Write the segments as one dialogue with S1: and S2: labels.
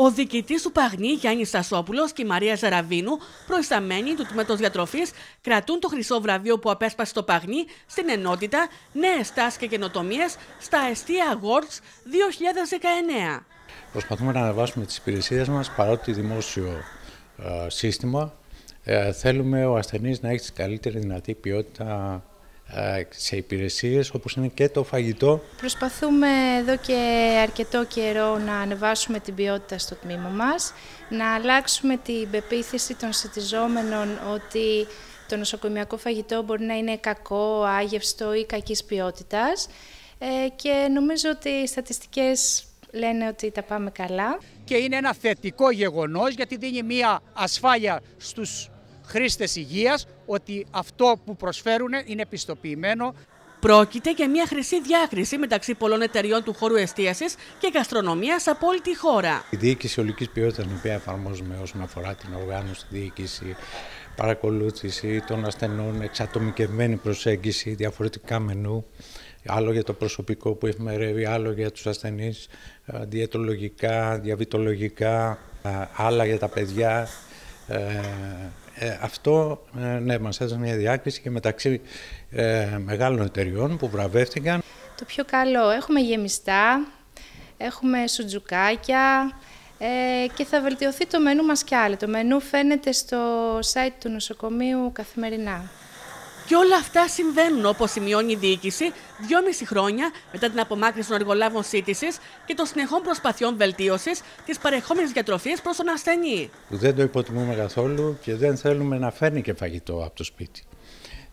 S1: Ο διοικητής του Παγνή, Γιάννης Σασόπουλος και η Μαρία Ζαραβίνου, προϊσταμένοι του Τμήματος Διατροφής, κρατούν το χρυσό βραβείο που απέσπασε το Παγνή στην ενότητα Νέες Τάσει και Καινοτομίες στα Εστία Awards 2019.
S2: Προσπαθούμε να ανεβάσουμε τις υπηρεσίες μας παρότι δημόσιο ε, σύστημα. Ε, θέλουμε ο ασθενής να έχει καλύτερη δυνατή ποιότητα ε, σε υπηρεσίες όπως είναι και το φαγητό.
S3: Προσπαθούμε εδώ και αρκετό καιρό να ανεβάσουμε την ποιότητα στο τμήμα μας, να αλλάξουμε την πεποίθηση των συτιζόμενων ότι το νοσοκομιακό φαγητό μπορεί να είναι κακό, άγευστο ή κακής ποιότητας ε, και νομίζω ότι οι στατιστικές λένε ότι τα πάμε καλά. Και
S2: είναι ένα θετικό γεγονός γιατί δίνει μία ασφάλεια στους χρήστες
S1: υγείας ότι αυτό που προσφέρουν είναι πιστοποιημένο. Πρόκειται για μια χρυσή διάκριση μεταξύ πολλών εταιριών του χώρου εστίασης και γαστρονομίας από όλη τη χώρα.
S2: Η διοίκηση ολικής ποιότητας, την οποία εφαρμόζουμε όσον αφορά την οργάνωση, διοίκηση, παρακολούθηση των ασθενών, εξατομικευμένη προσέγγιση, διαφορετικά μενού, άλλο για το προσωπικό που εφημερεύει, άλλο για τους ασθενείς, ε, διατρολογικά, διαβητολογικά, ε, άλλα για τα παιδιά, ε, ε, αυτό ε, ναι, μας έδωσε μια διάκριση και μεταξύ ε, μεγάλων εταιριών που βραβεύτηκαν.
S3: Το πιο καλό, έχουμε γεμιστά, έχουμε σουτζουκάκια και θα βελτιωθεί το μενού μας κι άλλο. Το μενού φαίνεται στο site του νοσοκομείου
S1: καθημερινά. Και όλα αυτά συμβαίνουν, όπως σημειώνει η διοίκηση, δυόμιση χρόνια μετά την απομάκρυνση των εργολάβων σύντησης και των συνεχών προσπαθειών βελτίωσης της παρεχόμενης διατροφής προς τον ασθενή.
S2: Δεν το υποτιμούμε καθόλου και δεν θέλουμε να φέρνει και φαγητό από το σπίτι.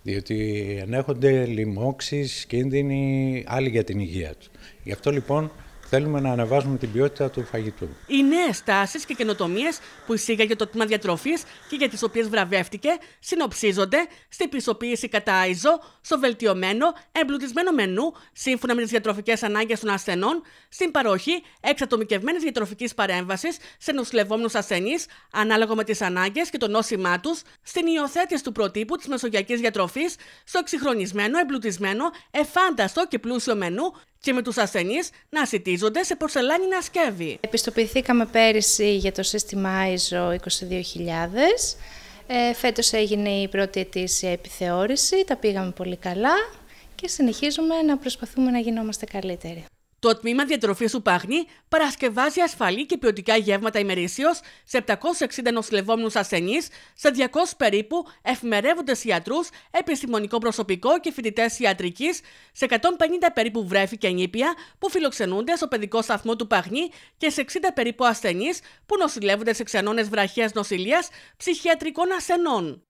S2: Διότι ενέχονται λοιμώξεις, κίνδυνοι άλλοι για την υγεία τους. Γι' αυτό λοιπόν Θέλουμε να ανεβάζουμε την ποιότητα του φαγητού.
S1: Οι νέες τάσεις και καινοτομίες που εισήγαγε το τμήμα διατροφής και για τις οποίες βραβεύτηκε συνοψίζονται στην πιστοποίηση κατά ISO, στο βελτιωμένο, εμπλουτισμένο μενού σύμφωνα με τις διατροφικές ανάγκες των ασθενών, στην παροχή εξατομικευμένης διατροφικής παρέμβασης σε νοσηλευόμενους ασθενείς ανάλογα με τις ανάγκες και το νόσημά τους, στην υιοθέτηση του προτύπου της μεσογειακής διατροφής στο εξυγχρονισμένο, εμπλουτισμένο, εφάνταστο και πλούσιο μενού και με τους ασθενείς να ασυτίζονται σε πορσελάνινα σκεύη.
S3: Επιστοποιηθήκαμε πέρυσι για το σύστημα ISO 22.000. Ε, φέτος έγινε η πρώτη ετήσια επιθεώρηση, τα πήγαμε πολύ καλά και συνεχίζουμε να προσπαθούμε να γινόμαστε καλύτεροι.
S1: Το τμήμα διατροφής του Παγνή παρασκευάζει ασφαλή και ποιοτικά γεύματα ημερήσιω σε 760 νοσηλευόμενους ασθενείς, σε 200 περίπου εφημερεύοντες ιατρούς, επιστημονικό προσωπικό και φοιτητές ιατρικής, σε 150 περίπου βρέφη και νήπια που φιλοξενούνται στο παιδικό σταθμό του Παγνή και σε 60 περίπου ασθενείς που νοσηλεύονται σε ξενώνες βραχές νοσηλείας ψυχιατρικών ασθενών.